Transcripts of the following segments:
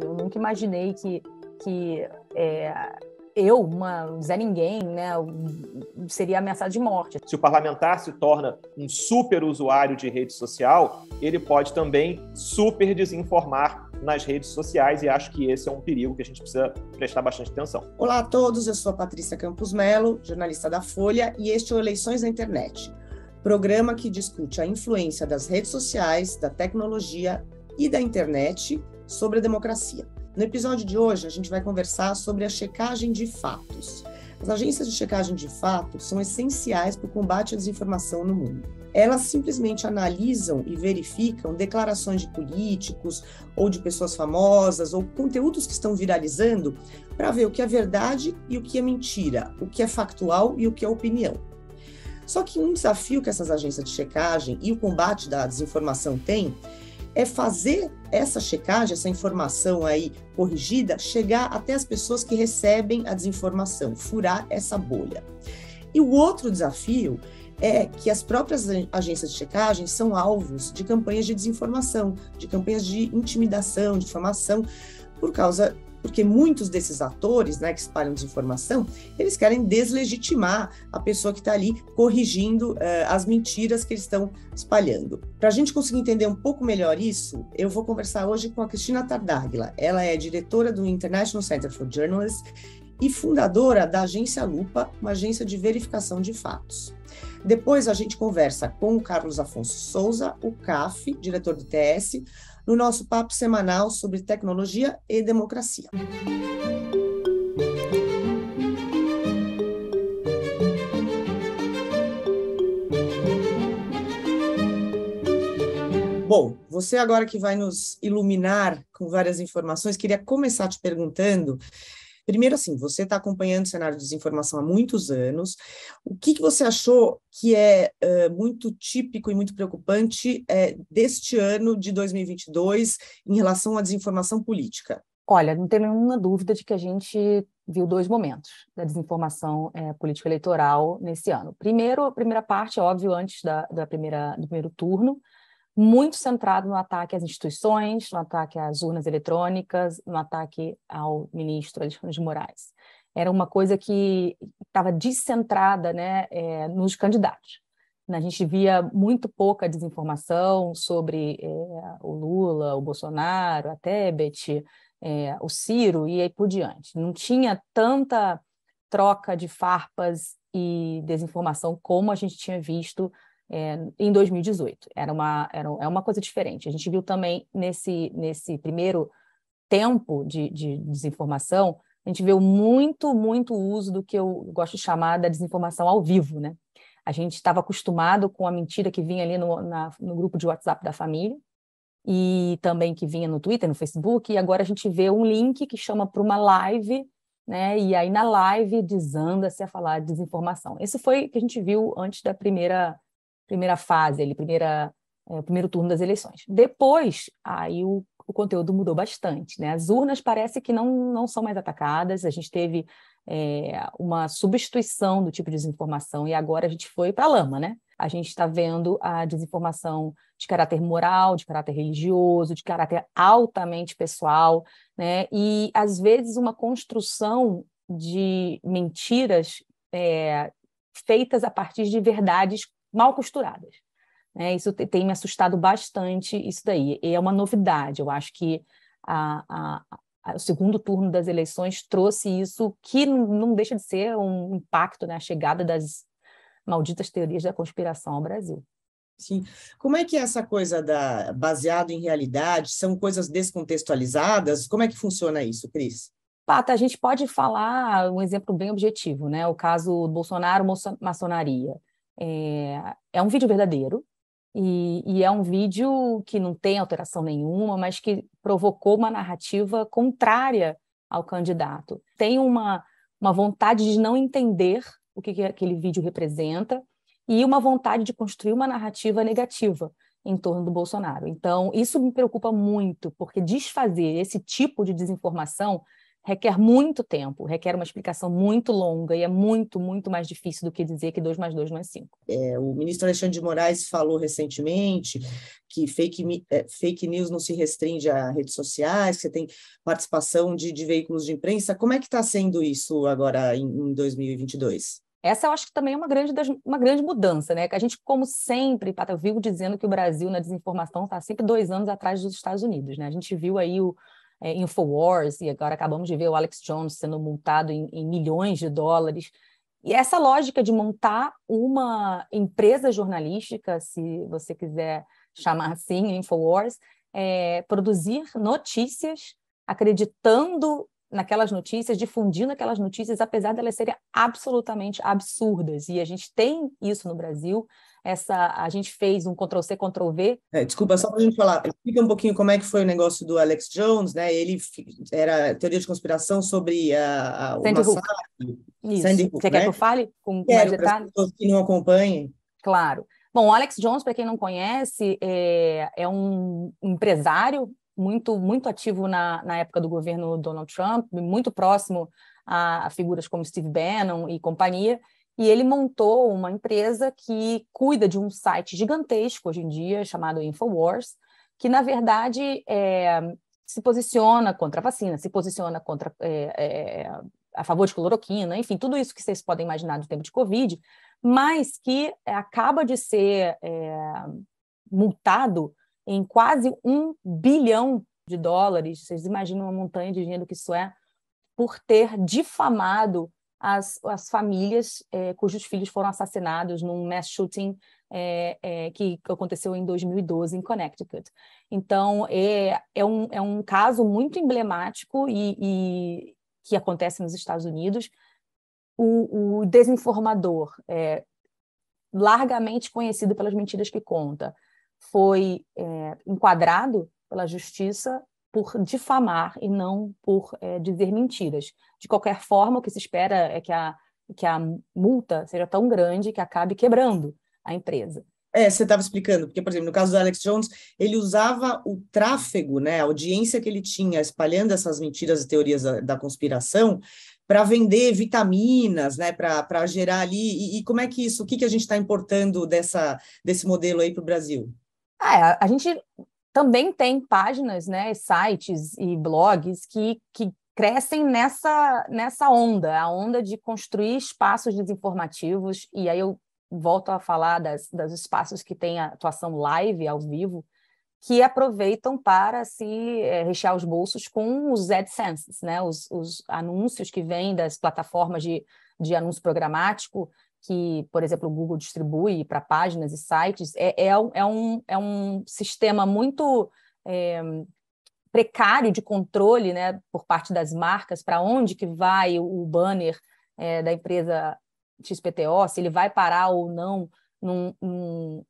Eu nunca imaginei que, que é, eu, uma Zé Ninguém, né, seria ameaçado de morte. Se o parlamentar se torna um super usuário de rede social, ele pode também super desinformar nas redes sociais e acho que esse é um perigo que a gente precisa prestar bastante atenção. Olá a todos, eu sou a Patrícia Campos Melo, jornalista da Folha, e este é o Eleições na Internet, programa que discute a influência das redes sociais, da tecnologia e da internet sobre a democracia. No episódio de hoje, a gente vai conversar sobre a checagem de fatos. As agências de checagem de fatos são essenciais para o combate à desinformação no mundo. Elas simplesmente analisam e verificam declarações de políticos ou de pessoas famosas ou conteúdos que estão viralizando para ver o que é verdade e o que é mentira, o que é factual e o que é opinião. Só que um desafio que essas agências de checagem e o combate da desinformação têm é fazer essa checagem, essa informação aí corrigida, chegar até as pessoas que recebem a desinformação, furar essa bolha. E o outro desafio é que as próprias agências de checagem são alvos de campanhas de desinformação, de campanhas de intimidação, de difamação, por causa porque muitos desses atores, né, que espalham desinformação, eles querem deslegitimar a pessoa que está ali corrigindo uh, as mentiras que eles estão espalhando. Para a gente conseguir entender um pouco melhor isso, eu vou conversar hoje com a Cristina Tardáguila. Ela é diretora do International Center for Journalists e fundadora da agência Lupa, uma agência de verificação de fatos. Depois a gente conversa com o Carlos Afonso Souza, o CAF, diretor do TS, no nosso papo semanal sobre tecnologia e democracia. Bom, você agora que vai nos iluminar com várias informações, queria começar te perguntando Primeiro, assim, você está acompanhando o cenário de desinformação há muitos anos. O que, que você achou que é uh, muito típico e muito preocupante uh, deste ano de 2022 em relação à desinformação política? Olha, não tem nenhuma dúvida de que a gente viu dois momentos da desinformação é, política eleitoral nesse ano. Primeiro, a primeira parte, óbvio, antes da, da primeira, do primeiro turno, muito centrado no ataque às instituições, no ataque às urnas eletrônicas, no ataque ao ministro Alexandre de Moraes. Era uma coisa que estava descentrada né, é, nos candidatos. A gente via muito pouca desinformação sobre é, o Lula, o Bolsonaro, a Tebet, é, o Ciro e aí por diante. Não tinha tanta troca de farpas e desinformação como a gente tinha visto é, em 2018. Era uma, era, é uma coisa diferente. A gente viu também nesse, nesse primeiro tempo de, de desinformação, a gente viu muito, muito uso do que eu gosto de chamar da desinformação ao vivo, né? A gente estava acostumado com a mentira que vinha ali no, na, no grupo de WhatsApp da família, e também que vinha no Twitter, no Facebook, e agora a gente vê um link que chama para uma live, né? E aí na live desanda-se a falar de desinformação. Esse foi o que a gente viu antes da primeira primeira fase, ali, primeira, é, primeiro turno das eleições. Depois, aí o, o, conteúdo mudou bastante. Né? As urnas parece que não, não são mais atacadas, a gente teve é, uma substituição do tipo de desinformação e agora a gente foi para a lama, né? A gente está vendo a desinformação de caráter moral, de caráter religioso, de caráter altamente pessoal, né? E às vezes uma construção de mentiras é, feitas a partir de verdades mal costuradas. Né? Isso tem me assustado bastante, isso daí. E é uma novidade, eu acho que a, a, a, o segundo turno das eleições trouxe isso, que não, deixa de ser um impacto, né? chegada das malditas teorias da conspiração ao Brasil. Sim. Como é que é essa coisa da baseado em realidade? São coisas descontextualizadas? Como é que funciona isso, Cris? Pata, a gente pode falar um exemplo bem objetivo, né? O caso Bolsonaro maçonaria. É, é um vídeo verdadeiro e, e, é um vídeo que não tem alteração nenhuma, mas que provocou uma narrativa contrária ao candidato. Tem uma, uma vontade de não entender o que, que aquele vídeo representa e uma vontade de construir uma narrativa negativa em torno do Bolsonaro. Então, isso me preocupa muito, porque desfazer esse tipo de desinformação requer muito tempo, requer uma explicação muito longa e é muito, muito mais difícil do que dizer que 2 mais 2 não é 5. É, o ministro Alexandre de Moraes falou recentemente que fake, é, fake news não se restringe a redes sociais, que você tem participação de, de veículos de imprensa. Como é que está sendo isso agora em, em 2022? Essa eu acho que também é uma grande, uma grande mudança, né? Que a gente, como sempre, Pata, tá, eu vivo dizendo que o Brasil na desinformação está sempre dois anos atrás dos Estados Unidos, né? A gente viu aí o, é, Infowars, e agora acabamos de ver o Alex Jones sendo multado em, em milhões de dólares. E essa lógica de montar uma empresa jornalística, se você quiser chamar assim, Infowars, é, produzir notícias acreditando naquelas notícias, difundindo aquelas notícias, apesar de elas serem absolutamente absurdas. E a gente tem isso no Brasil, essa a gente fez um Ctrl C Ctrl V. É, desculpa, só para a gente falar, explica um pouquinho como é que foi o negócio do Alex Jones, né? Ele era teoria de conspiração sobre a, a o Sandy massacre. Isso. Sandy Hook, Você né? quer que eu fale com Quero, mais detalhes? Para que não acompanhem. Claro. Bom, o Alex Jones, para quem não conhece, é, é um empresário muito muito ativo na, na época do governo Donald Trump, muito próximo a, a figuras como Steve Bannon e companhia. E ele montou uma empresa que cuida de um site gigantesco hoje em dia, chamado Infowars, que, na verdade, é, se posiciona contra a vacina, se posiciona contra é, é, a favor de cloroquina, enfim, tudo isso que vocês podem imaginar do tempo de Covid, mas que acaba de ser é, multado em quase um bilhão de dólares. Vocês imaginam a montanha de dinheiro que isso é, por ter difamado as, as famílias é, cujos filhos foram assassinados num mass shooting é, é, que aconteceu em 2012 em Connecticut. Então, é, é, um, é um caso muito emblemático e, e que acontece nos Estados Unidos. O, o desinformador, é, largamente conhecido pelas mentiras que conta, foi é, enquadrado pela justiça por difamar e não por é, dizer mentiras. De qualquer forma, o que se espera é que a, que a multa seja tão grande que acabe quebrando a empresa. É, você estava explicando, porque, por exemplo, no caso do Alex Jones, ele usava o tráfego, né, a audiência que ele tinha espalhando essas mentiras e teorias da, da conspiração para vender vitaminas, né, para gerar ali. E, e, como é que isso, o que, que a gente está importando dessa, desse modelo aí para o Brasil? Ah, é, a gente também tem páginas, né, sites e blogs que, que crescem nessa, nessa onda, a onda de construir espaços desinformativos, e aí eu volto a falar das, das espaços que têm atuação live, ao vivo, que aproveitam para se assim, é, rechear os bolsos com os AdSense, né? os, os anúncios que vêm das plataformas de, de anúncio programático, que, por exemplo, o Google distribui para páginas e sites, é, é, é, um, é um sistema muito é, precário de controle né, por parte das marcas, para onde que vai o banner é, da empresa XPTO, se ele vai parar ou não num, num,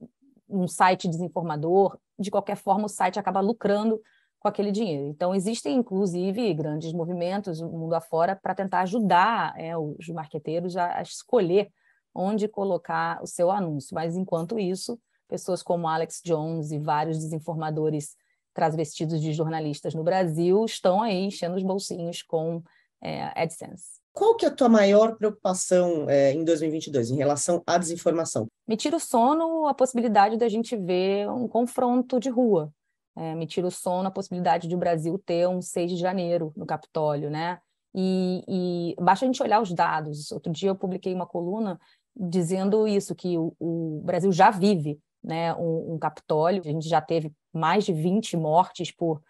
num site desinformador. De qualquer forma, o site acaba lucrando com aquele dinheiro. Então, existem, inclusive, grandes movimentos no mundo afora para tentar ajudar é, os marqueteiros a, a escolher onde colocar o seu anúncio. Mas enquanto isso, pessoas como Alex Jones e vários desinformadores transvestidos de jornalistas no Brasil estão aí enchendo os bolsinhos com é, AdSense. Qual que é a tua maior preocupação é, em 2022 em relação à desinformação? Me tira o sono a possibilidade da gente ver um confronto de rua. É, me tira o sono a possibilidade de o Brasil ter um 6 de janeiro no Capitólio, né? E, e basta a gente olhar os dados. Outro dia eu publiquei uma coluna dizendo isso, que o, o Brasil já vive né, um, um, Capitólio, a gente já teve mais de 20 mortes por,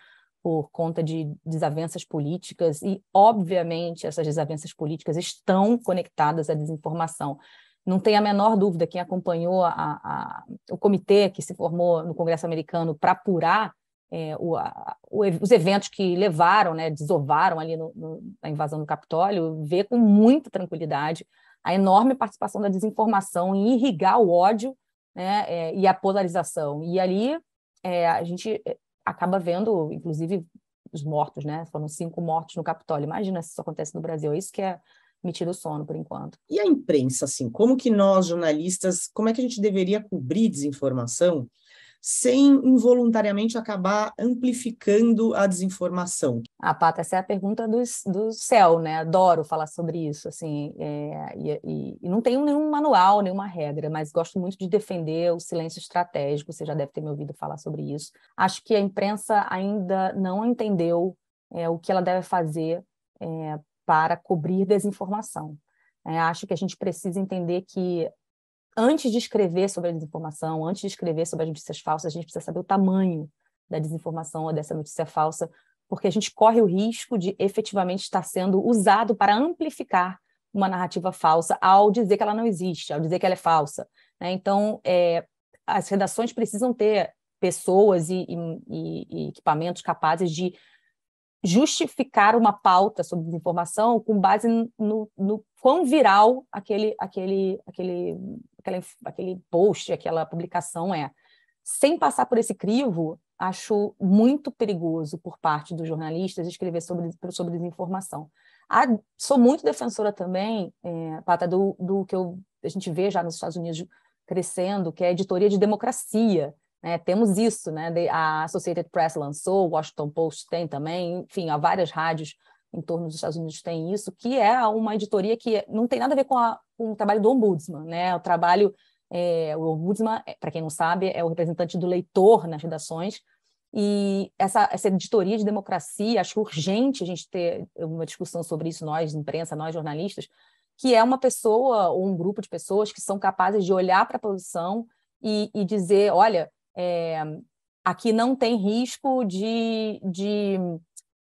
por conta de desavenças políticas, e, obviamente, essas desavenças políticas estão conectadas à desinformação. Não tem a menor dúvida, quem acompanhou a, a, o comitê que se formou no Congresso americano para apurar é, o, a, o, os eventos que levaram, né, desovaram ali no, no, na invasão do Capitólio, vê com muita tranquilidade a enorme participação da desinformação em irrigar o ódio né, é, e a polarização. E ali é, a gente é, acaba vendo, inclusive, os mortos, né? Foram cinco mortos no Capitólio. Imagina se isso acontece no Brasil. É isso que é me tira o sono por enquanto. E a imprensa, assim, como que nós, jornalistas, como é que a gente deveria cobrir desinformação sem involuntariamente acabar amplificando a desinformação? Ah, Pata, essa é a pergunta do, do céu, né? Adoro falar sobre isso, assim, é, e, e, e, não tenho nenhum manual, nenhuma regra, mas gosto muito de defender o silêncio estratégico, você já deve ter me ouvido falar sobre isso. Acho que a imprensa ainda não entendeu é, o que ela deve fazer é, para cobrir desinformação. É, acho que a gente precisa entender que antes de escrever sobre a desinformação, antes de escrever sobre as notícias falsas, a gente precisa saber o tamanho da desinformação ou dessa notícia falsa, porque a gente corre o risco de efetivamente estar sendo usado para amplificar uma narrativa falsa ao dizer que ela não existe, ao dizer que ela é falsa. Né? Então, é, as redações precisam ter pessoas e, e, e equipamentos capazes de justificar uma pauta sobre desinformação com base no, no quão viral aquele, aquele, aquele, aquele, aquele post, aquela publicação é. Sem passar por esse crivo, acho muito perigoso por parte dos jornalistas escrever sobre, sobre desinformação. sou muito defensora também, é, Pata, do, do que eu, a gente vê já nos Estados Unidos crescendo, que é a editoria de democracia, é, temos isso, né? A Associated Press lançou, o Washington Post tem também, enfim, há várias rádios em torno dos Estados Unidos tem isso, que é uma editoria que não tem nada a ver com, a, com o trabalho do ombudsman, né? O trabalho, é, o ombudsman, é, para quem não sabe, é o representante do leitor nas redações, e essa, essa editoria de democracia, acho é urgente a gente ter uma discussão sobre isso, nós, imprensa, nós, jornalistas, que é uma pessoa ou um grupo de pessoas que são capazes de olhar para a produção e, e dizer, olha, é, aqui não tem risco de, de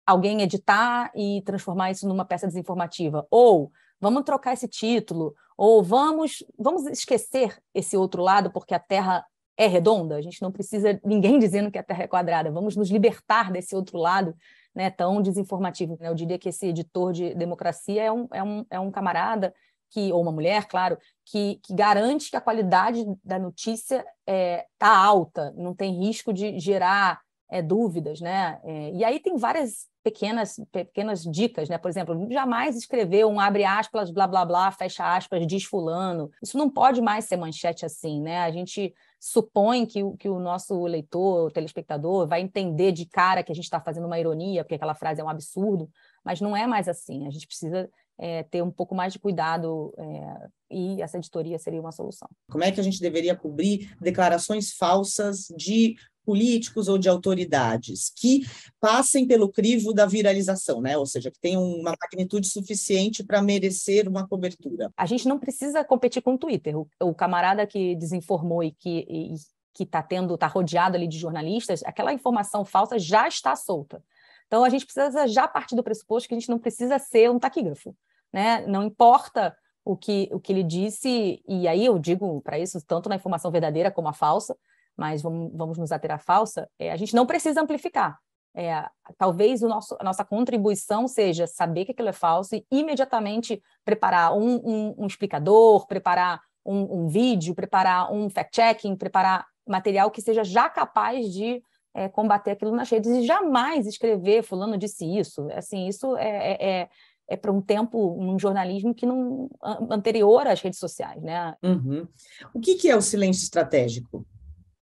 alguém editar e transformar isso numa peça desinformativa. Ou vamos trocar esse título, ou vamos, vamos esquecer esse outro lado, porque a Terra é redonda, a gente não precisa ninguém dizendo que a Terra é quadrada, vamos nos libertar desse outro lado né, tão desinformativo. Né? Eu diria que esse editor de democracia é um, é um, é um camarada que ou uma mulher, claro, que, que garante que a qualidade da notícia está é, tá alta, não tem risco de gerar é, dúvidas, né? É, e aí tem várias pequenas pequenas dicas, né? Por exemplo, jamais escrever um abre aspas, blá blá blá, fecha aspas, diz fulano. Isso não pode mais ser manchete assim, né? A gente supõe que, que o nosso leitor, o telespectador, vai entender de cara que a gente está fazendo uma ironia, porque aquela frase é um absurdo, mas não é mais assim. A gente precisa é, ter um pouco mais de cuidado é, e essa editoria seria uma solução. Como é que a gente deveria cobrir declarações falsas de políticos ou de autoridades que passem pelo crivo da viralização, né? Ou seja, que tenham uma magnitude suficiente para merecer uma cobertura. A gente não precisa competir com o Twitter. O, o camarada que desinformou e que que está tendo, está rodeado ali de jornalistas, aquela informação falsa já está solta. Então, a gente precisa já partir do pressuposto que a gente não precisa ser um taquígrafo né? Não importa o que, o que ele disse, e aí eu digo para isso, tanto na informação verdadeira como a falsa, mas vamos, vamos nos ater à falsa, é, a gente não precisa amplificar. É, talvez o nosso, a nossa contribuição seja saber que aquilo é falso e imediatamente preparar um, um, um explicador, preparar um, um, vídeo, preparar um fact-checking, preparar material que seja já capaz de é, combater aquilo nas redes e jamais escrever fulano disse isso. Assim, isso é, é, é é para um tempo, um jornalismo que não anterior às redes sociais, né? Uhum. O que, que é o silêncio estratégico?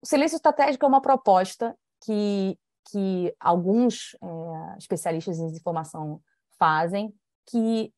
O silêncio estratégico é uma proposta que, que alguns é, especialistas em desinformação fazem, que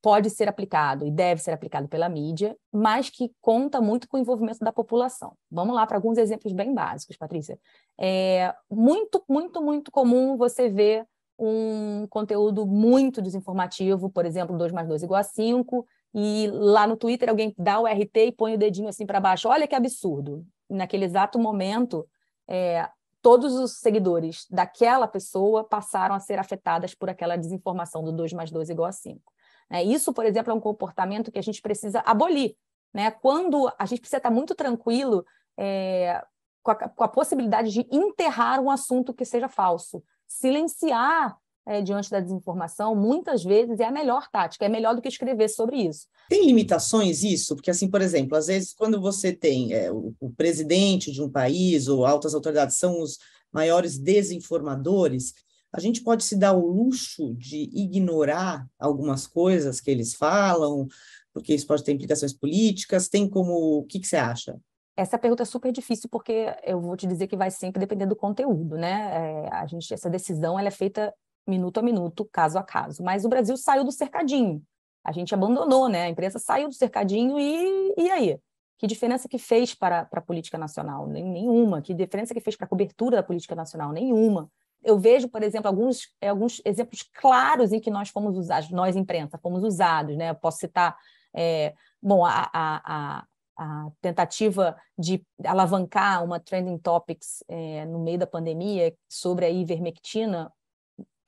pode ser aplicado e deve ser aplicado pela mídia, mas que conta muito com o envolvimento da população. Vamos lá para alguns exemplos bem básicos, Patrícia. É muito, muito, muito comum você ver um conteúdo muito desinformativo, por exemplo, 2 mais 2 igual a 5, e lá no Twitter alguém dá o RT e põe o dedinho assim para baixo, olha que absurdo. Naquele exato momento, é, todos os seguidores daquela pessoa passaram a ser afetadas por aquela desinformação do 2 mais 2 igual a 5. É, isso, por exemplo, é um comportamento que a gente precisa abolir. Né? Quando a gente precisa estar muito tranquilo é, com, a, com a possibilidade de enterrar um assunto que seja falso silenciar é, diante da desinformação, muitas vezes é a melhor tática, é melhor do que escrever sobre isso. Tem limitações isso? Porque, assim, por exemplo, às vezes quando você tem é, o, o, presidente de um país ou altas autoridades são os maiores desinformadores, a gente pode se dar o luxo de ignorar algumas coisas que eles falam, porque isso pode ter implicações políticas, tem como... O que, que você acha? Essa pergunta é super difícil porque eu vou te dizer que vai sempre depender do conteúdo, né? É, a gente, essa decisão ela é feita minuto a minuto, caso a caso. Mas o Brasil saiu do cercadinho. A gente abandonou, né? A empresa saiu do cercadinho e, e aí? Que diferença que fez para, para a política nacional? Nenhuma. Que diferença que fez para a cobertura da política nacional? Nenhuma. Eu vejo, por exemplo, alguns, é, alguns exemplos claros em que nós fomos usados, nós imprensa, fomos usados, né? Eu posso citar, é, bom, a, a, a a tentativa de alavancar uma trending topics é, no meio da pandemia sobre a ivermectina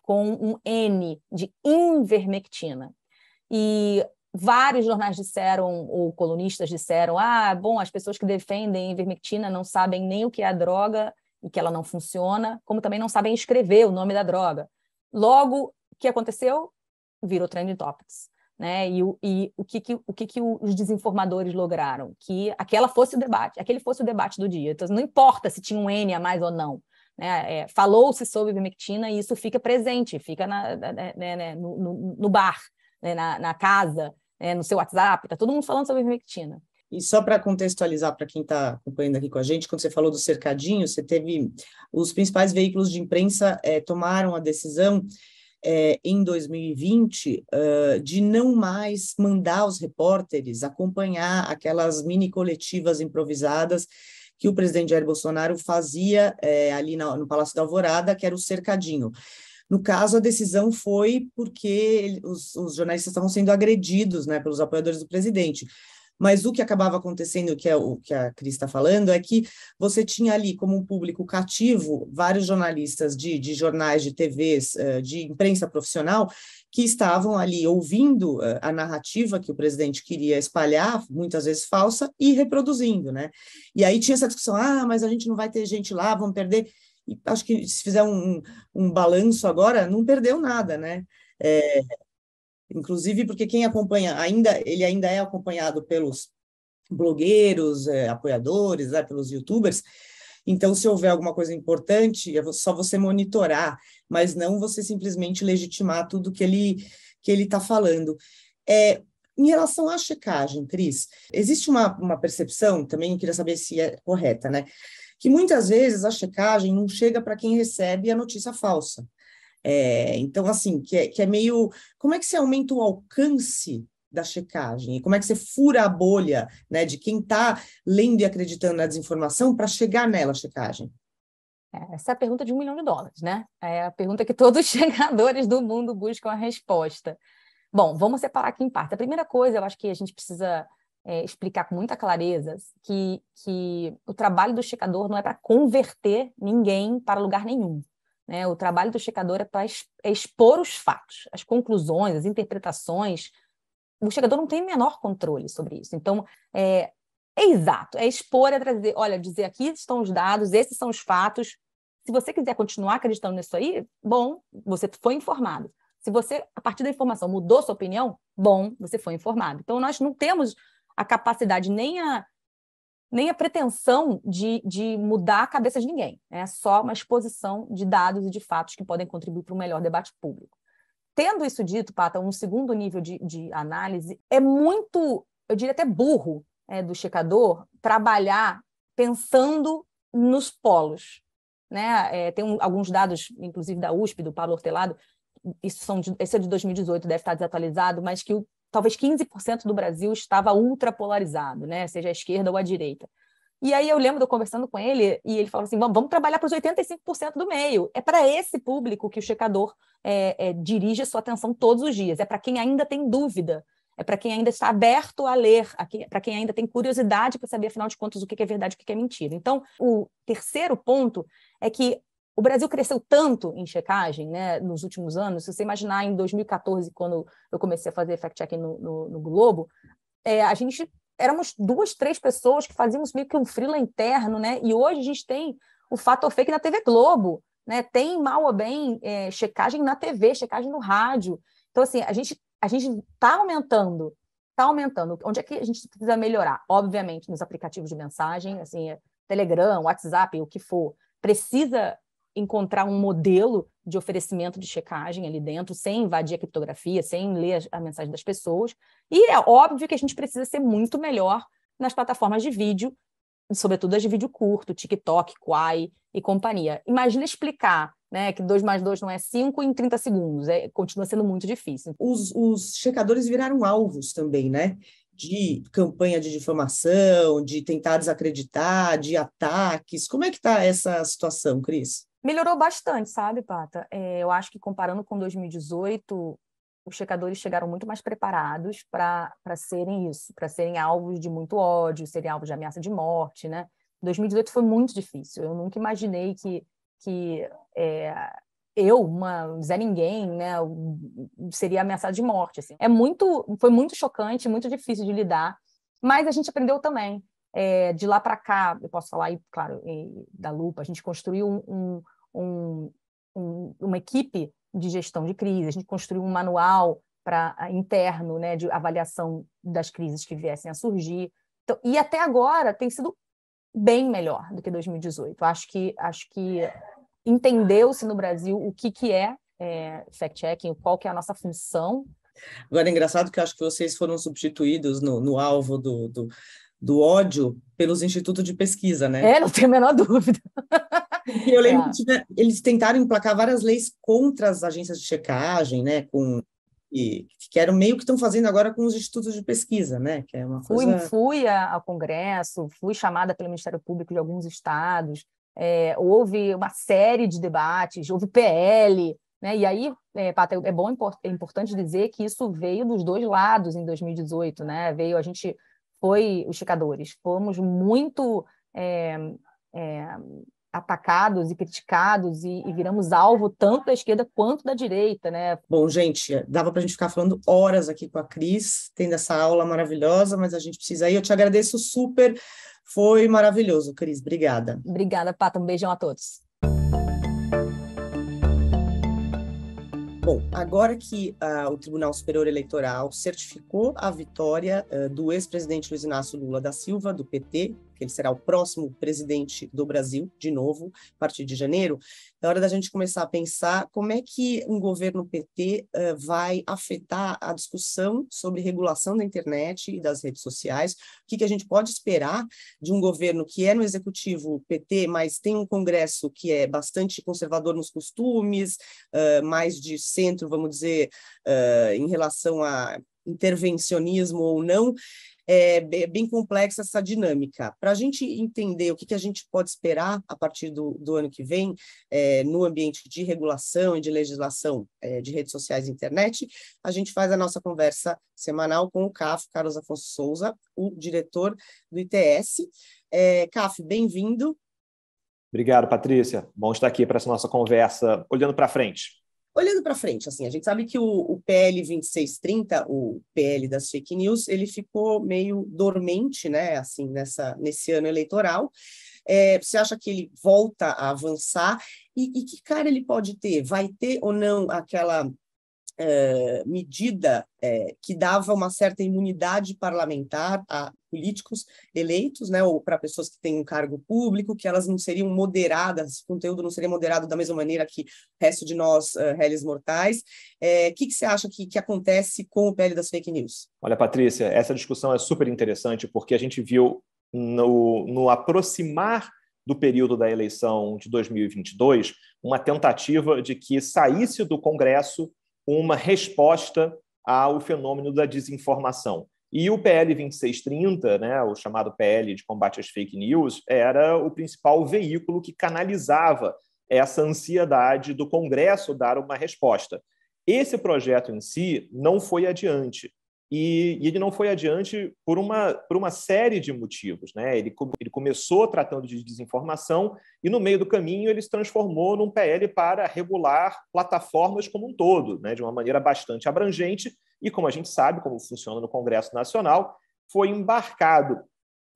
com um N de invermectina. E vários jornais disseram, ou colunistas disseram, ah, bom, as pessoas que defendem ivermectina não sabem nem o que é a droga e que ela não funciona, como também não sabem escrever o nome da droga. Logo, o que aconteceu? Virou trending topics né? E, o, e o, que, que, o que, que os desinformadores lograram? Que aquela fosse o debate, aquele fosse o debate do dia. Então, não importa se tinha um N a mais ou não. Né? É, Falou-se sobre ivermectina e isso fica presente, fica na, né, né, né, no, no, no, bar, né, na, na, casa, né, no seu WhatsApp, tá todo mundo falando sobre ivermectina. E só para contextualizar para quem está acompanhando aqui com a gente, quando você falou do cercadinho, você teve os principais veículos de imprensa é, tomaram a decisão é, em 2020 uh, eh, de não mais mandar os repórteres acompanhar aquelas mini coletivas improvisadas que o presidente Jair Bolsonaro fazia é, ali na, no Palácio da Alvorada, que era o cercadinho. No caso, a decisão foi porque os, os jornalistas estavam sendo agredidos né, pelos apoiadores do presidente. Mas o que acabava acontecendo, que é o que a Cris está falando, é que você tinha ali como um público cativo vários jornalistas de, de jornais, de TVs, eh, de imprensa profissional, que estavam ali ouvindo eh, a narrativa que o presidente queria espalhar, muitas vezes falsa, e reproduzindo, né? E aí tinha essa discussão, ah, mas a gente não vai ter gente lá, vamos perder. E acho que se fizer um, um balanço agora, não perdeu nada, né? É, inclusive porque quem acompanha ainda, ele ainda é acompanhado pelos blogueiros, é, apoiadores, né, pelos youtubers. Então, se houver alguma coisa importante, é só você monitorar, mas não você simplesmente legitimar tudo que ele que ele está falando. É, em relação à checagem, Cris, existe uma, uma percepção, também queria saber se é correta, né? Que muitas vezes a checagem não chega para quem recebe a notícia falsa. É, então, assim, que é, que é meio. Como é que você aumenta o alcance da checagem? E como é que você fura a bolha né, de quem está lendo e acreditando na desinformação para chegar nela a checagem? É, essa é a pergunta de um milhão de dólares, né? É a pergunta que todos os checadores do mundo buscam a resposta. Bom, vamos separar aqui em parte. A primeira coisa, eu acho que a gente precisa é, explicar com muita clareza que, que o trabalho do checador não é para converter ninguém para lugar nenhum. Né? O trabalho do checador é para é expor os fatos, as conclusões, as interpretações. O checador não tem o menor controle sobre isso. Então, é, é exato, é expor, é trazer, olha, dizer aqui estão os dados, esses são os fatos. Se você quiser continuar acreditando nisso aí, bom, você foi informado. Se você, a partir da informação, mudou sua opinião, bom, você foi informado. Então, nós não temos a capacidade nem a, nem a pretensão de, de mudar a cabeça de ninguém. Né? É só uma exposição de dados e de fatos que podem contribuir para um melhor debate público. Tendo isso dito, Pata, um segundo nível de, de análise, é muito, eu diria até burro, é, do checador trabalhar pensando nos polos. Né? É, tem um, alguns dados, inclusive da USP, do Pablo Hortelado, isso são de, esse é de 2018, deve estar desatualizado, mas que o talvez 15% do Brasil estava ultrapolarizado, né? Seja a esquerda ou a direita. E aí eu lembro de eu conversando com ele e ele falou assim: vamos trabalhar para os 85% do meio. É para esse público que o checador é, é, dirige a sua atenção todos os dias. É para quem ainda tem dúvida. É para quem ainda está aberto a ler, para quem ainda tem curiosidade para saber, afinal de contas, o que é verdade e o que é mentira. Então, o terceiro ponto é que o Brasil cresceu tanto em checagem né, nos últimos anos. Se você imaginar em 2014, quando eu comecei a fazer fact-checking no, no, no, Globo, é, a gente éramos duas, três pessoas que fazíamos meio que um freela interno, né? E hoje a gente tem o fato fake na TV Globo, né? Tem mal ou bem é, checagem na TV, checagem no rádio. Então assim, a gente a gente está aumentando, está aumentando. Onde é que a gente precisa melhorar? Obviamente nos aplicativos de mensagem, assim, é Telegram, WhatsApp, o que for, precisa encontrar um modelo de oferecimento de checagem ali dentro, sem invadir a criptografia, sem ler a, a mensagem das pessoas. E é óbvio que a gente precisa ser muito melhor nas plataformas de vídeo, sobretudo as de vídeo curto, TikTok, Quai e companhia. Imagina explicar né, que 2 mais 2 não é 5 em 30 segundos, é, continua sendo muito difícil. Os, os checadores viraram alvos também, né? de campanha de difamação, de tentar desacreditar, de ataques. Como é que está essa situação, Cris? Melhorou bastante, sabe, Pata? É, eu acho que comparando com 2018, os checadores chegaram muito mais preparados para serem isso, para serem alvos de muito ódio, serem alvos de ameaça de morte, né? 2018 foi muito difícil. Eu nunca imaginei que, que é, eu, uma Zé Ninguém, né, seria ameaçada de morte. Assim. É muito, foi muito chocante, muito difícil de lidar, mas a gente aprendeu também. É, de lá para cá, eu posso falar aí, claro, da lupa, a gente construiu um, um, um, um, uma equipe de gestão de crise, a gente construiu um manual para ah, interno né, de avaliação das crises que viessem a surgir. Então, e até agora tem sido bem melhor do que 2018. Acho que, acho que entendeu-se no Brasil o que, que é, é fact-checking, qual que é a nossa função Agora, é engraçado que eu acho que vocês foram substituídos no, no alvo do, do, do ódio pelos institutos de pesquisa, né? É, não tenho a menor dúvida. E eu lembro é. que eles tentaram emplacar várias leis contra as agências de checagem, né? Com, e, que eram meio que estão fazendo agora com os institutos de pesquisa, né? Que é uma fui, coisa... fui ao Congresso, fui chamada pelo Ministério Público de alguns estados, é, houve uma série de debates, houve PL, né? E aí, é, Pata, é bom é, é importante dizer que isso veio dos dois lados em 2018, né? Veio a gente foi os checadores. Fomos muito é, é, atacados e criticados e, e, viramos alvo tanto da esquerda quanto da direita, né? Bom, gente, dava para a gente ficar falando horas aqui com a Cris, tendo essa aula maravilhosa, mas a gente precisa ir. Eu te agradeço super, foi maravilhoso, Cris, obrigada. Obrigada, Pato, um beijão a todos. Bom, agora que uh, o Tribunal Superior Eleitoral certificou a vitória uh, do ex-presidente Luiz Inácio Lula da Silva, do PT, que ele será o próximo presidente do Brasil, de novo, a partir de janeiro, é hora da gente começar a pensar como é que um governo PT uh, eh, vai afetar a discussão sobre regulação da internet e das redes sociais, o que, que a gente pode esperar de um governo que é no executivo PT, mas tem um Congresso que é bastante conservador nos costumes, uh, mais de centro, vamos dizer, uh, em relação a intervencionismo ou não é bem complexa essa dinâmica. Para a gente entender o que, que, a gente pode esperar a partir do, do ano que vem, é, no ambiente de regulação e de legislação é, de redes sociais e internet, a gente faz a nossa conversa semanal com o CAF, Carlos Afonso Souza, o diretor do ITS. É, CAF, bem-vindo. Obrigado, Patrícia. Bom estar aqui para essa nossa conversa, olhando para frente. Olhando para frente, assim, a gente sabe que o, o, PL 2630, o PL das fake news, ele ficou meio dormente, né, assim, nessa, nesse ano eleitoral. É, você acha que ele volta a avançar? E, e que cara ele pode ter? Vai ter ou não aquela eh, medida é, que dava uma certa imunidade parlamentar a políticos eleitos, né, ou para pessoas que têm um cargo público, que elas não seriam moderadas, o conteúdo não seria moderado da mesma maneira que o resto de nós, uh, réis mortais. O é, que, que você acha que, que acontece com o PL das fake news? Olha, Patrícia, essa discussão é super interessante porque a gente viu no, no aproximar do período da eleição de 2022 uma tentativa de que saísse do Congresso uma resposta ao fenômeno da desinformação. E o PL 2630, né, o chamado PL de combate às fake news, era o principal veículo que canalizava essa ansiedade do Congresso dar uma resposta. Esse projeto em si não foi adiante e, e, ele não foi adiante por uma, por uma série de motivos. Né? Ele, ele começou tratando de desinformação e, no meio do caminho, ele se transformou num PL para regular plataformas como um todo, né? de uma maneira bastante abrangente. E, como a gente sabe, como funciona no Congresso Nacional, foi embarcado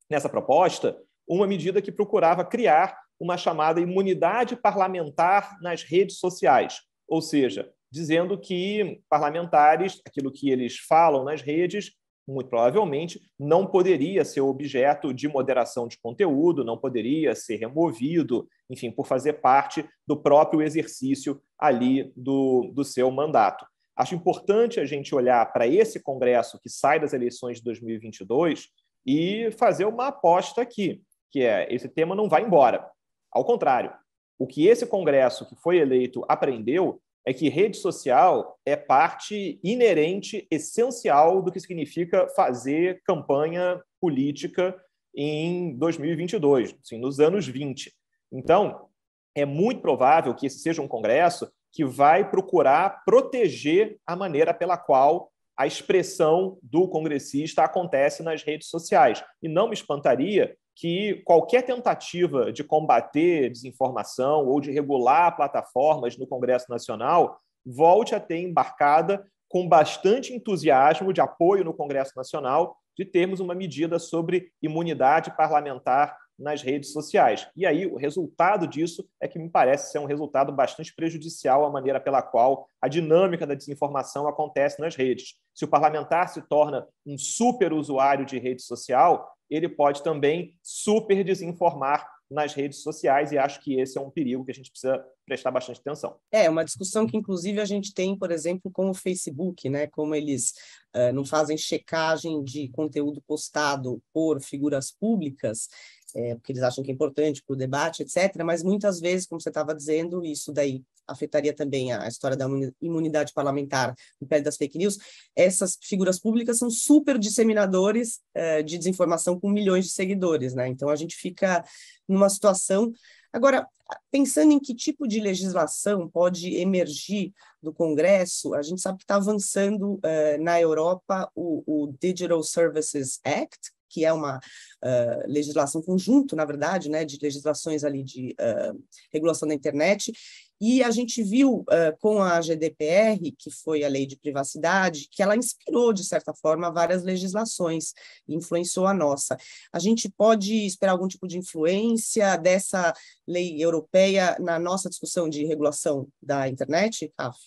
nessa proposta uma medida que procurava criar uma chamada imunidade parlamentar nas redes sociais, ou seja, dizendo que parlamentares, aquilo que eles falam nas redes, muito provavelmente não poderia ser objeto de moderação de conteúdo, não poderia ser removido, enfim, por fazer parte do próprio exercício ali do, do seu mandato. Acho importante a gente olhar para esse Congresso que sai das eleições de 2022 e fazer uma aposta aqui, que é esse tema não vai embora. Ao contrário, o que esse Congresso que foi eleito aprendeu é que rede social é parte inerente, essencial do que significa fazer campanha política em 2022, assim, nos anos 20. Então, é muito provável que esse seja um congresso que vai procurar proteger a maneira pela qual a expressão do congressista acontece nas redes sociais. E não me espantaria que qualquer tentativa de combater desinformação ou de regular plataformas no Congresso Nacional volte a ter embarcada com bastante entusiasmo de apoio no Congresso Nacional de termos uma medida sobre imunidade parlamentar nas redes sociais. E aí, o resultado disso é que me parece ser um resultado bastante prejudicial à maneira pela qual a dinâmica da desinformação acontece nas redes. Se o parlamentar se torna um super usuário de rede social, ele pode também super desinformar nas redes sociais, e acho que esse é um perigo que a gente precisa prestar bastante atenção. É, uma discussão que, inclusive, a gente tem, por exemplo, com o Facebook, né? Como eles uh, não fazem checagem de conteúdo postado por figuras públicas, é, porque eles acham que é importante para o debate, etc. Mas muitas vezes, como você estava dizendo, isso daí afetaria também a história da imunidade parlamentar no pé das fake news. Essas figuras públicas são super disseminadores é, de desinformação com milhões de seguidores, né? Então a gente fica numa situação. Agora, pensando em que tipo de legislação pode emergir do Congresso, a gente sabe que está avançando é, na Europa o, o Digital Services Act, que é uma uh, legislação conjunto, na verdade, né, de legislações ali de uh, regulação da internet, e a gente viu uh, com a GDPR, que foi a lei de privacidade, que ela inspirou, de certa forma, várias legislações, influenciou a nossa. A gente pode esperar algum tipo de influência dessa lei europeia na nossa discussão de regulação da internet, Caf?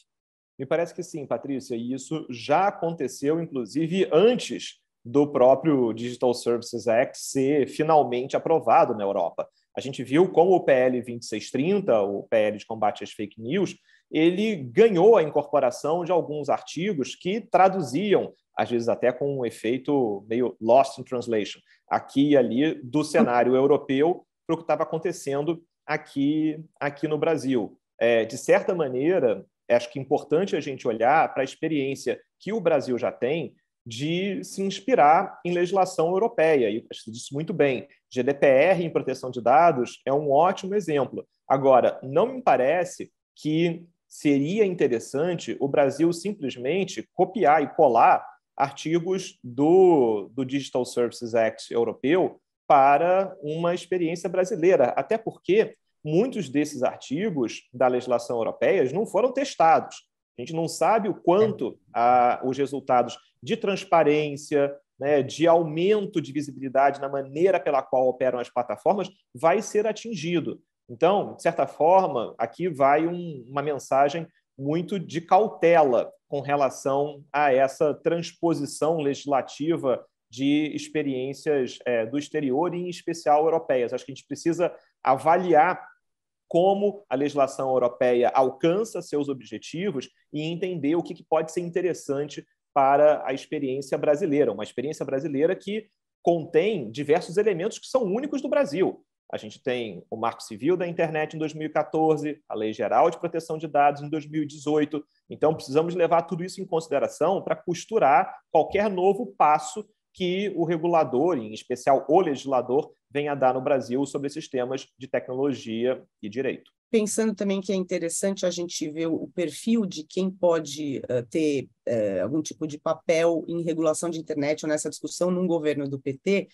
Me parece que sim, Patrícia, e isso já aconteceu, inclusive, antes do próprio Digital Services Act ser finalmente aprovado na Europa. A gente viu como o PL 2630, o PL de combate às fake news, ele ganhou a incorporação de alguns artigos que traduziam, às vezes até com um efeito meio lost in translation, aqui e ali do cenário europeu para o que estava acontecendo aqui, aqui no Brasil. É, de certa maneira, acho que é importante a gente olhar para a experiência que o Brasil já tem de se inspirar em legislação europeia, e você disse muito bem, GDPR em proteção de dados é um ótimo exemplo. Agora, não me parece que seria interessante o Brasil simplesmente copiar e colar artigos do, do Digital Services Act europeu para uma experiência brasileira, até porque muitos desses artigos da legislação europeia não foram testados. A gente não sabe o quanto é. a, os resultados de transparência, né, de aumento de visibilidade na maneira pela qual operam as plataformas vai ser atingido. Então, de certa forma, aqui vai um, uma mensagem muito de cautela com relação a essa transposição legislativa de experiências é, do exterior em especial, europeias. Acho que a gente precisa avaliar como a legislação europeia alcança seus objetivos e entender o que pode ser interessante para a experiência brasileira, uma experiência brasileira que contém diversos elementos que são únicos do Brasil. A gente tem o Marco Civil da Internet em 2014, a Lei Geral de Proteção de Dados em 2018. Então, precisamos levar tudo isso em consideração para costurar qualquer novo passo que o regulador, em especial o legislador, vem a dar no Brasil sobre esses temas de tecnologia e direito. Pensando também que é interessante a gente ver o perfil de quem pode uh, ter uh, algum tipo de papel em regulação de internet ou nessa discussão num governo do PT,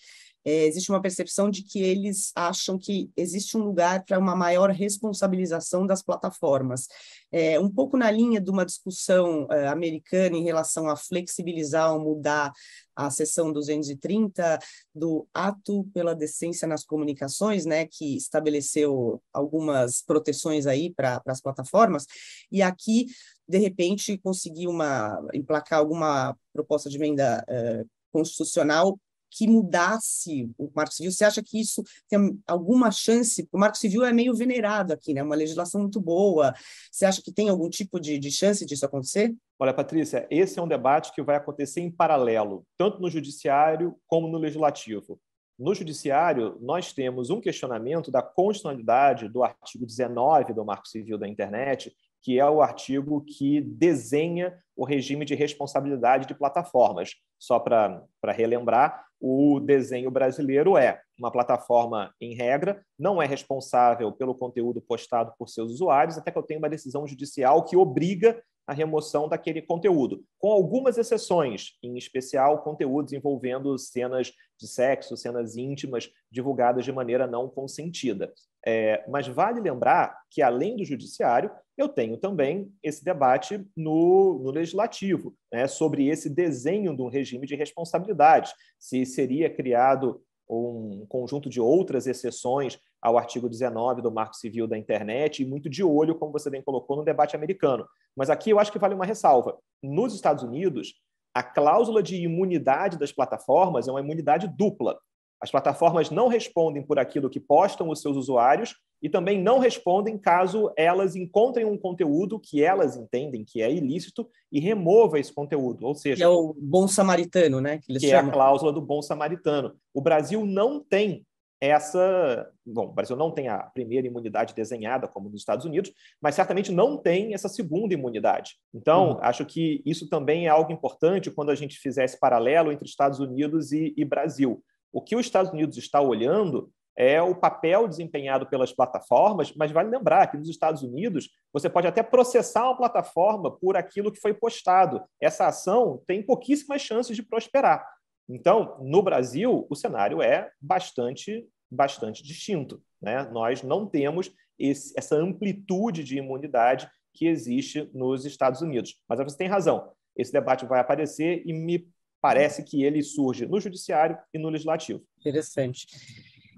é, existe uma percepção de que eles acham que existe um lugar para uma maior responsabilização das plataformas. É, um pouco na linha de uma discussão é, americana em relação a flexibilizar ou mudar a seção 230 do Ato pela Decência nas Comunicações, né, que estabeleceu algumas proteções aí para as plataformas, e aqui, de repente, conseguiu uma, emplacar alguma proposta de emenda uh, é, constitucional que mudasse o Marco Civil? Você acha que isso tem alguma chance? O Marco Civil é meio venerado aqui, né? Uma legislação muito boa. Você acha que tem algum tipo de, de chance disso acontecer? Olha, Patrícia, esse é um debate que vai acontecer em paralelo, tanto no judiciário como no legislativo. No judiciário, nós temos um questionamento da constitucionalidade do artigo 19 do Marco Civil da Internet, que é o artigo que desenha o regime de responsabilidade de plataformas. Só para relembrar, o desenho brasileiro é uma plataforma em regra, não é responsável pelo conteúdo postado por seus usuários, até que eu tenha uma decisão judicial que obriga a remoção daquele conteúdo, com algumas exceções, em especial conteúdos envolvendo cenas de sexo, cenas íntimas divulgadas de maneira não consentida. É, mas vale lembrar que, além do judiciário, eu tenho também esse debate no, no legislativo né, sobre esse desenho de um regime de responsabilidades, se seria criado um conjunto de outras exceções ao artigo 19 do Marco Civil da Internet e muito de olho, como você bem colocou, no debate americano. Mas aqui eu acho que vale uma ressalva. Nos Estados Unidos, a cláusula de imunidade das plataformas é uma imunidade dupla. As plataformas não respondem por aquilo que postam os seus usuários e também não respondem caso elas encontrem um conteúdo que elas entendem que é ilícito e remova esse conteúdo, ou seja... Que é o bom samaritano, né? Que, que é a cláusula do bom samaritano. O Brasil não tem essa... Bom, o Brasil não tem a primeira imunidade desenhada, como nos Estados Unidos, mas certamente não tem essa segunda imunidade. Então, uhum. acho que isso também é algo importante quando a gente fizer esse paralelo entre Estados Unidos e, e Brasil o que os Estados Unidos está olhando é o papel desempenhado pelas plataformas, mas vale lembrar que nos Estados Unidos você pode até processar uma plataforma por aquilo que foi postado. Essa ação tem pouquíssimas chances de prosperar. Então, no Brasil, o cenário é bastante, bastante distinto. Né? Nós não temos esse, essa amplitude de imunidade que existe nos Estados Unidos. Mas você tem razão. Esse debate vai aparecer e me parece que ele surge no judiciário e no legislativo. Interessante.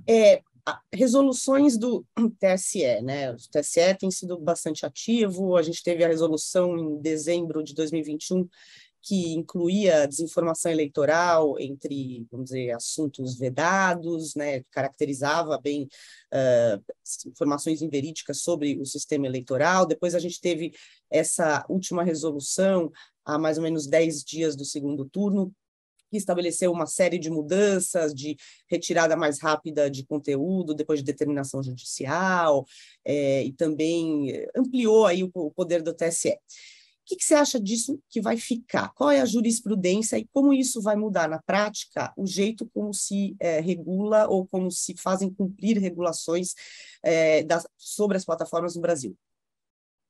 É, resoluções do TSE, né? O TSE tem sido bastante ativo. A gente teve a resolução em dezembro de 2021 que incluía desinformação eleitoral entre, vamos dizer, assuntos vedados, né, caracterizava bem uh, informações inverídicas sobre o sistema eleitoral. Depois a gente teve essa última resolução há mais ou menos 10 dias do segundo turno, que estabeleceu uma série de mudanças, de retirada mais rápida de conteúdo, depois de determinação judicial, é, e também eh, ampliou aí o, o poder do TSE. O que, que, você acha disso que vai ficar? Qual é a jurisprudência e como isso vai mudar na prática o jeito como se é, regula ou como se fazem cumprir regulações é, das, sobre as plataformas no Brasil?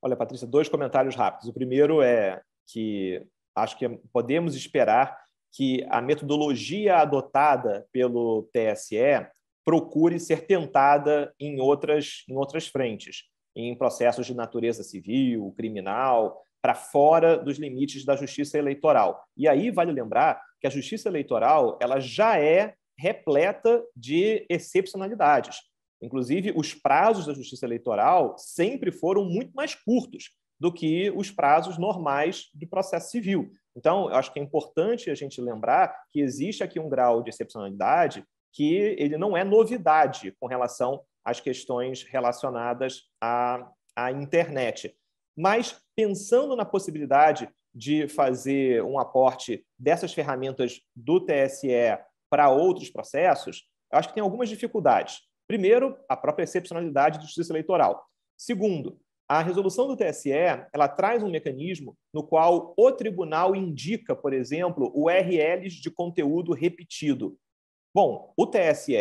Olha, Patrícia, dois comentários rápidos. O primeiro é que acho que podemos esperar que a metodologia adotada pelo TSE procure ser tentada em outras, em outras frentes, em processos de natureza civil, criminal, para fora dos limites da justiça eleitoral. E aí vale lembrar que a justiça eleitoral ela já é repleta de excepcionalidades. Inclusive, os prazos da justiça eleitoral sempre foram muito mais curtos do que os prazos normais do processo civil. Então, eu acho que é importante a gente lembrar que existe aqui um grau de excepcionalidade que ele não é novidade com relação às questões relacionadas à, à internet. Mas, pensando na possibilidade de fazer um aporte dessas ferramentas do TSE para outros processos, eu acho que tem algumas dificuldades. Primeiro, a própria excepcionalidade do justiça eleitoral. Segundo, a resolução do TSE, ela traz um mecanismo no qual o tribunal indica, por exemplo, URLs de conteúdo repetido. Bom, o TSE,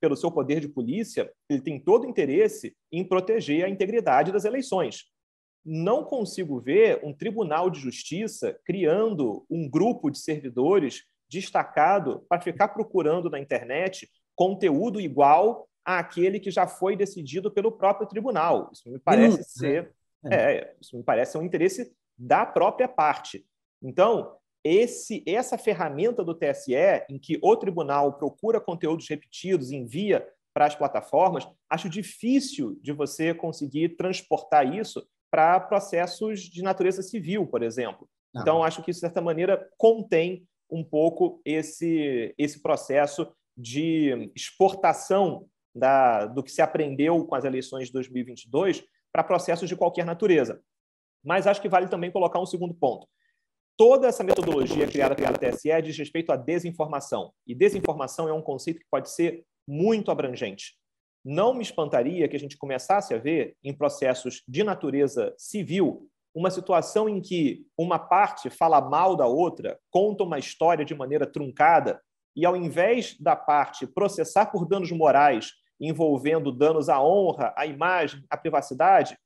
pelo seu poder de polícia, ele tem todo interesse em proteger a integridade das eleições. Não consigo ver um tribunal de justiça criando um grupo de servidores destacado para ficar procurando na internet conteúdo igual àquele que já foi decidido pelo próprio tribunal. Isso me parece é. ser é. é, isso me parece um interesse da própria parte. Então, esse, essa ferramenta do TSE, em que o tribunal procura conteúdos repetidos, envia para as plataformas, acho difícil de você conseguir transportar isso para processos de natureza civil, por exemplo. Não. Ah. Então, acho que, de certa maneira, contém um pouco esse, esse processo de exportação da, do que se aprendeu com as eleições de 2022 para processos de qualquer natureza. Mas acho que vale também colocar um segundo ponto. Toda essa metodologia criada pela TSE diz respeito à desinformação. E desinformação é um conceito que pode ser muito abrangente. Não me espantaria que a gente começasse a ver, em processos de natureza civil, uma situação em que uma parte fala mal da outra, conta uma história de maneira truncada, e ao invés da parte processar por danos morais envolvendo danos à honra, à imagem, à privacidade,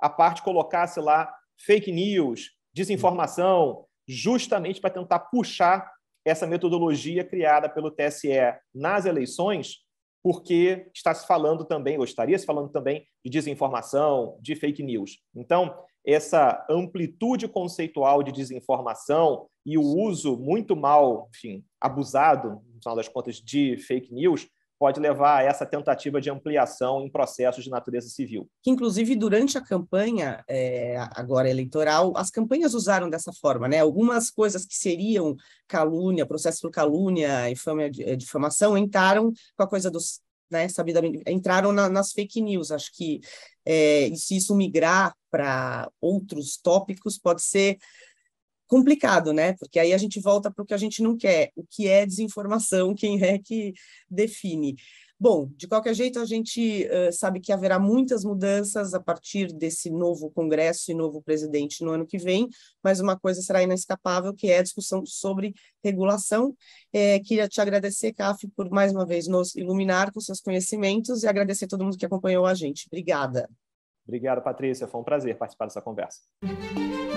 a parte colocasse lá fake news, desinformação, justamente para tentar puxar essa metodologia criada pelo TSE nas eleições, porque está se falando também, ou estaria se falando também, de desinformação, de fake news. Então, essa amplitude conceitual de desinformação e o uso muito mal, enfim, abusado, no final das contas, de fake news, pode levar a essa tentativa de ampliação em processos de natureza civil. Que, inclusive, durante a campanha, é, agora eleitoral, as campanhas usaram dessa forma, né? Algumas coisas que seriam calúnia, processo por calúnia, infâmia, é, difamação, entraram com a coisa dos. Né, sabidamente, entraram na, nas fake news. Acho que é, se isso migrar para outros tópicos, pode ser complicado, né? Porque aí a gente volta para o que a gente não quer, o que é desinformação, quem é que define. Bom, de qualquer jeito, a gente uh, sabe que haverá muitas mudanças a partir desse novo Congresso e novo presidente no ano que vem, mas uma coisa será inescapável, que é a discussão sobre regulação. É, queria te agradecer, CAF, por mais uma vez nos iluminar com seus conhecimentos e agradecer a todo mundo que acompanhou a gente. Obrigada. Obrigado, Patrícia. Foi um prazer participar dessa conversa.